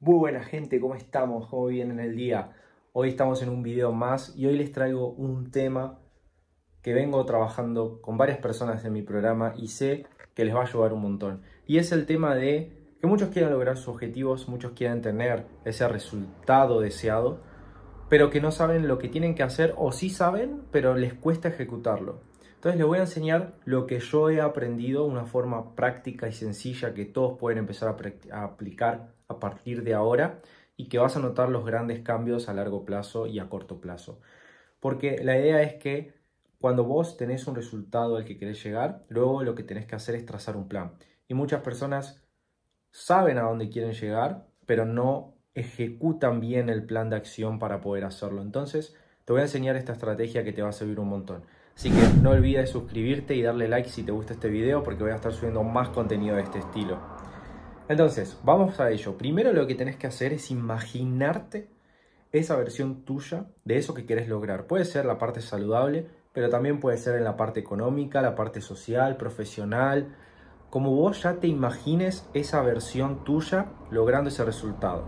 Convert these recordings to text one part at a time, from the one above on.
Muy buena gente, ¿cómo estamos? ¿Cómo en el día? Hoy estamos en un video más y hoy les traigo un tema que vengo trabajando con varias personas de mi programa y sé que les va a ayudar un montón. Y es el tema de que muchos quieren lograr sus objetivos, muchos quieren tener ese resultado deseado, pero que no saben lo que tienen que hacer o sí saben, pero les cuesta ejecutarlo. Entonces les voy a enseñar lo que yo he aprendido, una forma práctica y sencilla que todos pueden empezar a aplicar a partir de ahora y que vas a notar los grandes cambios a largo plazo y a corto plazo. Porque la idea es que cuando vos tenés un resultado al que querés llegar, luego lo que tenés que hacer es trazar un plan. Y muchas personas saben a dónde quieren llegar, pero no ejecutan bien el plan de acción para poder hacerlo. Entonces, te voy a enseñar esta estrategia que te va a servir un montón. Así que no olvides suscribirte y darle like si te gusta este video porque voy a estar subiendo más contenido de este estilo. Entonces, vamos a ello. Primero lo que tenés que hacer es imaginarte esa versión tuya de eso que quieres lograr. Puede ser la parte saludable, pero también puede ser en la parte económica, la parte social, profesional. Como vos ya te imagines esa versión tuya logrando ese resultado.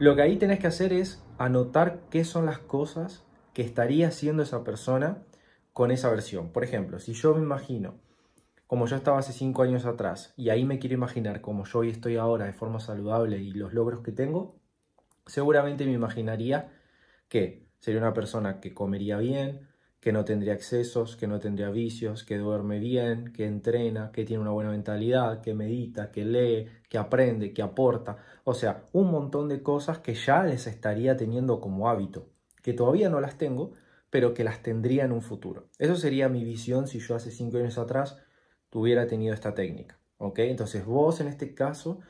Lo que ahí tenés que hacer es anotar qué son las cosas que estaría haciendo esa persona con esa versión. Por ejemplo, si yo me imagino como yo estaba hace cinco años atrás y ahí me quiero imaginar como yo hoy estoy ahora de forma saludable y los logros que tengo, seguramente me imaginaría que sería una persona que comería bien, que no tendría excesos, que no tendría vicios, que duerme bien, que entrena, que tiene una buena mentalidad, que medita, que lee, que aprende, que aporta. O sea, un montón de cosas que ya les estaría teniendo como hábito, que todavía no las tengo, pero que las tendría en un futuro. Eso sería mi visión si yo hace cinco años atrás hubiera tenido esta técnica. ¿Ok? Entonces vos en este caso,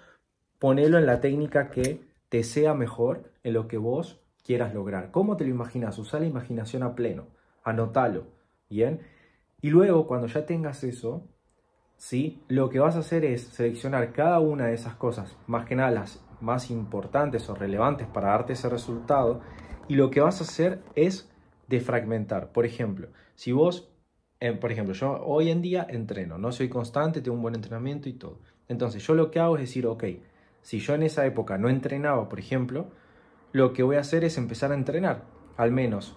ponelo en la técnica que te sea mejor, en lo que vos quieras lograr. ¿Cómo te lo imaginas? Usa la imaginación a pleno. Anótalo. ¿Bien? Y luego, cuando ya tengas eso, ¿sí? Lo que vas a hacer es seleccionar cada una de esas cosas, más que nada las más importantes o relevantes para darte ese resultado, y lo que vas a hacer es defragmentar. Por ejemplo, si vos eh, por ejemplo, yo hoy en día entreno, no soy constante, tengo un buen entrenamiento y todo. Entonces yo lo que hago es decir, ok, si yo en esa época no entrenaba, por ejemplo, lo que voy a hacer es empezar a entrenar, al menos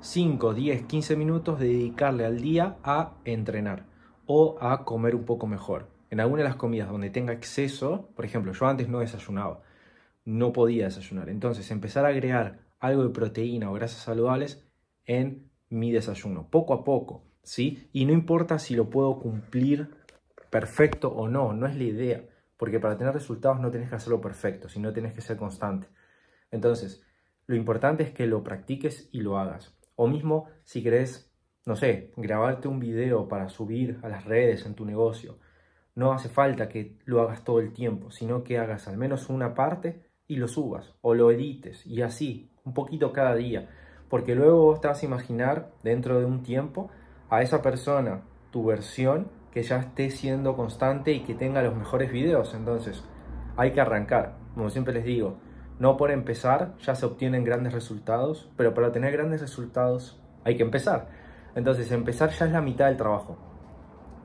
5, 10, 15 minutos de dedicarle al día a entrenar o a comer un poco mejor. En alguna de las comidas donde tenga exceso, por ejemplo, yo antes no desayunaba, no podía desayunar. Entonces, empezar a agregar algo de proteína o grasas saludables en mi desayuno, poco a poco. Y no importa si lo puedo cumplir perfecto o no, no es la idea, porque para tener resultados no tienes que hacerlo perfecto, sino tienes que ser constante. Entonces, lo importante es que lo practiques y lo hagas. O mismo si querés, no sé, grabarte un video para subir a las redes en tu negocio. No hace falta que lo hagas todo el tiempo, sino que hagas al menos una parte y lo subas o lo edites y así, un poquito cada día. Porque luego vos te vas a imaginar dentro de un tiempo a esa persona tu versión que ya esté siendo constante y que tenga los mejores videos. Entonces, hay que arrancar. Como siempre les digo, no por empezar ya se obtienen grandes resultados, pero para tener grandes resultados hay que empezar. Entonces, empezar ya es la mitad del trabajo.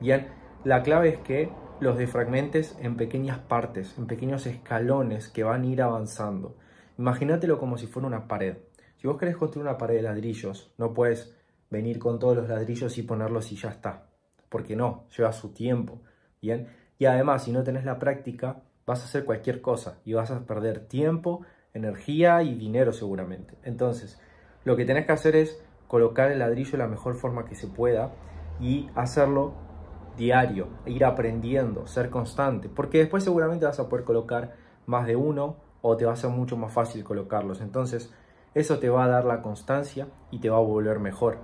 Bien, la clave es que los desfragmentes en pequeñas partes, en pequeños escalones que van a ir avanzando. Imagínatelo como si fuera una pared. Si vos querés construir una pared de ladrillos, no puedes venir con todos los ladrillos y ponerlos y ya está. Porque no, lleva su tiempo. Bien. Y además, si no tenés la práctica, vas a hacer cualquier cosa y vas a perder tiempo, energía y dinero seguramente. Entonces, lo que tenés que hacer es colocar el ladrillo de la mejor forma que se pueda y hacerlo diario, e ir aprendiendo, ser constante, porque después seguramente vas a poder colocar más de uno o te va a ser mucho más fácil colocarlos. Entonces, eso te va a dar la constancia y te va a volver mejor.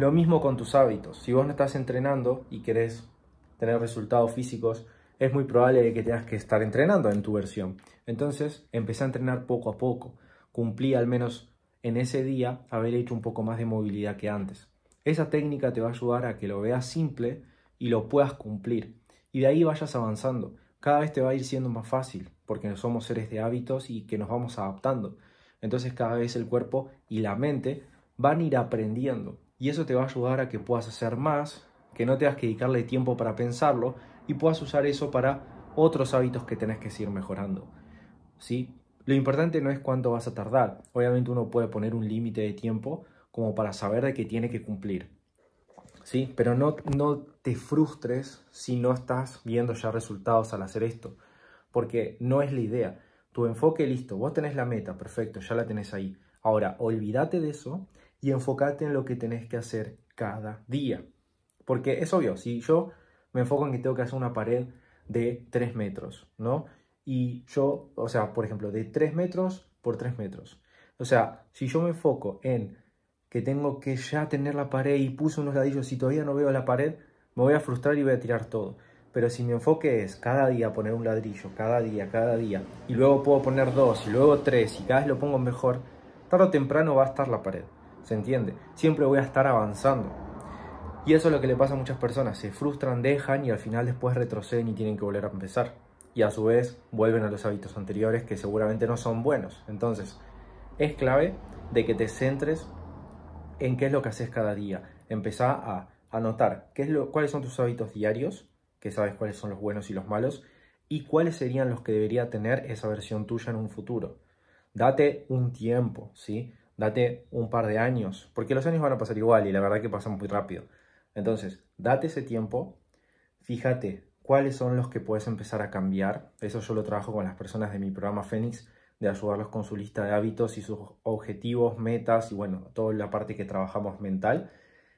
Lo mismo con tus hábitos. Si vos no estás entrenando y querés tener resultados físicos, es muy probable que tengas que estar entrenando en tu versión. Entonces, empecé a entrenar poco a poco. Cumplí al menos en ese día haber hecho un poco más de movilidad que antes. Esa técnica te va a ayudar a que lo veas simple y lo puedas cumplir. Y de ahí vayas avanzando. Cada vez te va a ir siendo más fácil, porque somos seres de hábitos y que nos vamos adaptando. Entonces cada vez el cuerpo y la mente van a ir aprendiendo y eso te va a ayudar a que puedas hacer más, que no tengas que dedicarle tiempo para pensarlo y puedas usar eso para otros hábitos que tenés que seguir mejorando. ¿sí? Lo importante no es cuánto vas a tardar, obviamente uno puede poner un límite de tiempo como para saber de qué tiene que cumplir. ¿Sí? Pero no, no te frustres si no estás viendo ya resultados al hacer esto, porque no es la idea. Tu enfoque listo, vos tenés la meta, perfecto, ya la tenés ahí. Ahora, olvídate de eso y enfócate en lo que tenés que hacer cada día. Porque es obvio, si yo me enfoco en que tengo que hacer una pared de 3 metros, ¿no? Y yo, o sea, por ejemplo, de 3 metros por 3 metros. O sea, si yo me enfoco en que tengo que ya tener la pared y puse unos ladrillos y todavía no veo la pared, me voy a frustrar y voy a tirar todo. Pero si mi enfoque es cada día poner un ladrillo, cada día, cada día, y luego puedo poner dos, y luego tres, y cada vez lo pongo mejor, tarde o temprano va a estar la pared. ¿se entiende? Siempre voy a estar avanzando. Y eso es lo que le pasa a muchas personas, se frustran, dejan y al final después retroceden y tienen que volver a empezar. Y a su vez vuelven a los hábitos anteriores que seguramente no son buenos. Entonces, es clave de que te centres en qué es lo que haces cada día. Empezá a anotar qué es lo, cuáles son tus hábitos diarios, que sabes cuáles son los buenos y los malos, y cuáles serían los que debería tener esa versión tuya en un futuro. Date un tiempo, ¿sí? date un par de años, porque los años van a pasar igual y la verdad que pasan muy rápido. Entonces, date ese tiempo, fíjate cuáles son los que puedes empezar a cambiar. Eso yo lo trabajo con las personas de mi programa Fénix, de ayudarlos con su lista de hábitos y sus objetivos, metas y bueno, toda la parte que trabajamos mental.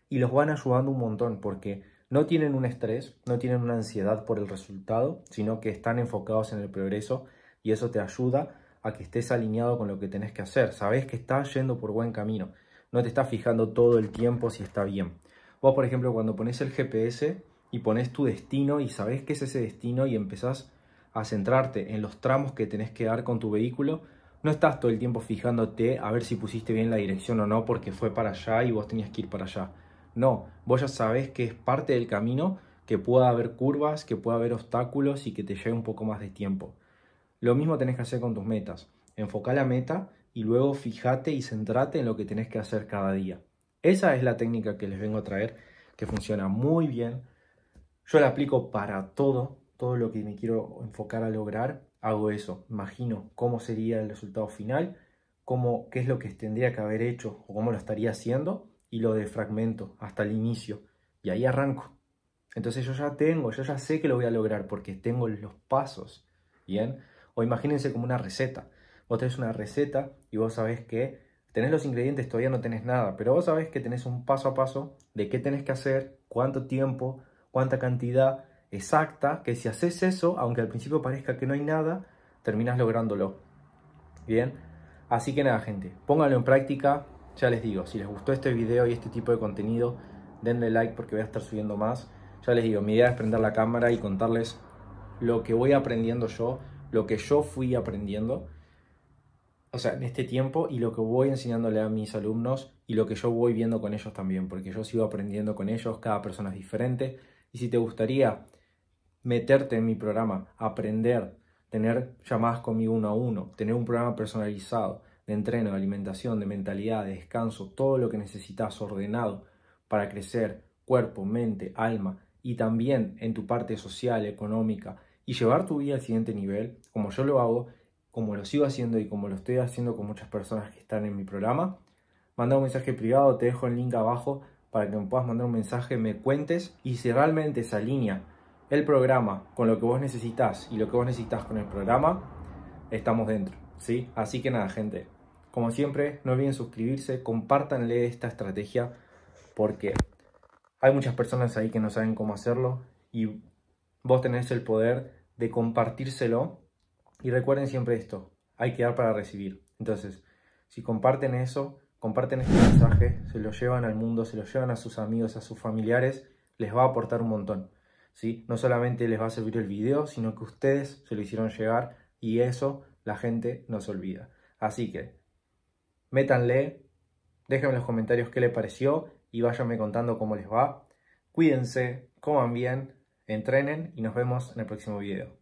Y los van ayudando un montón porque no tienen un estrés, no tienen una ansiedad por el resultado, sino que están enfocados en el progreso y eso te ayuda a que estés alineado con lo que tenés que hacer. Sabés que estás yendo por buen camino. No te estás fijando todo el tiempo si está bien. Vos, por ejemplo, cuando pones el GPS y pones tu destino y sabes que es ese destino y empezás a centrarte en los tramos que tenés que dar con tu vehículo, no estás todo el tiempo fijándote a ver si pusiste bien la dirección o no porque fue para allá y vos tenías que ir para allá. No, vos ya sabés que es parte del camino, que pueda haber curvas, que pueda haber obstáculos y que te lleve un poco más de tiempo. Lo mismo tenés que hacer con tus metas. Enfoca la meta y luego fíjate y centrate en lo que tenés que hacer cada día. Esa es la técnica que les vengo a traer, que funciona muy bien. Yo la aplico para todo, todo lo que me quiero enfocar a lograr, hago eso. Imagino cómo sería el resultado final, qué es lo que tendría que haber hecho o cómo lo estaría haciendo y lo defragmento hasta el inicio. Y ahí arranco. Entonces yo ya tengo, yo ya sé que lo voy a lograr porque tengo los pasos. Bien. O imagínense como una receta. Vos tenés una receta y vos sabés que tenés los ingredientes, todavía no tenés nada, pero vos sabés que tenés un paso a paso de qué tenés que hacer, cuánto tiempo, cuánta cantidad exacta, que si haces eso, aunque al principio parezca que no hay nada, terminás lográndolo. Bien, así que nada gente, pónganlo en práctica, ya les digo, si les gustó este video y este tipo de contenido, denle like porque voy a estar subiendo más. Ya les digo, mi idea es prender la cámara y contarles lo que voy aprendiendo yo lo que yo fui aprendiendo, o sea, en este tiempo y lo que voy enseñándole a mis alumnos y lo que yo voy viendo con ellos también, porque yo sigo aprendiendo con ellos, cada persona es diferente. Y si te gustaría meterte en mi programa, aprender, tener llamadas conmigo uno a uno, tener un programa personalizado de entreno, de alimentación, de mentalidad, de descanso, todo lo que necesitas ordenado para crecer cuerpo, mente, alma y también en tu parte social, económica, y llevar tu vida al siguiente nivel, como yo lo hago, como lo sigo haciendo y como lo estoy haciendo con muchas personas que están en mi programa, manda un mensaje privado, te dejo el link abajo para que me puedas mandar un mensaje, me cuentes y si realmente se alinea el programa con lo que vos necesitas y lo que vos necesitas con el programa, estamos dentro, ¿sí? Así que nada, gente, como siempre, no olviden suscribirse, compártanle esta estrategia porque hay muchas personas ahí que no saben cómo hacerlo y vos tenés el poder de compartírselo. Y recuerden siempre esto, hay que dar para recibir. Entonces, si comparten eso, comparten este mensaje, se lo llevan al mundo, se lo llevan a sus amigos, a sus familiares, les va a aportar un montón. ¿sí? No solamente les va a servir el video, sino que ustedes se lo hicieron llegar y eso la gente no se olvida. Así que, métanle, déjenme en los comentarios qué les pareció y váyanme contando cómo les va. Cuídense, coman bien entrenen y nos vemos en el próximo video.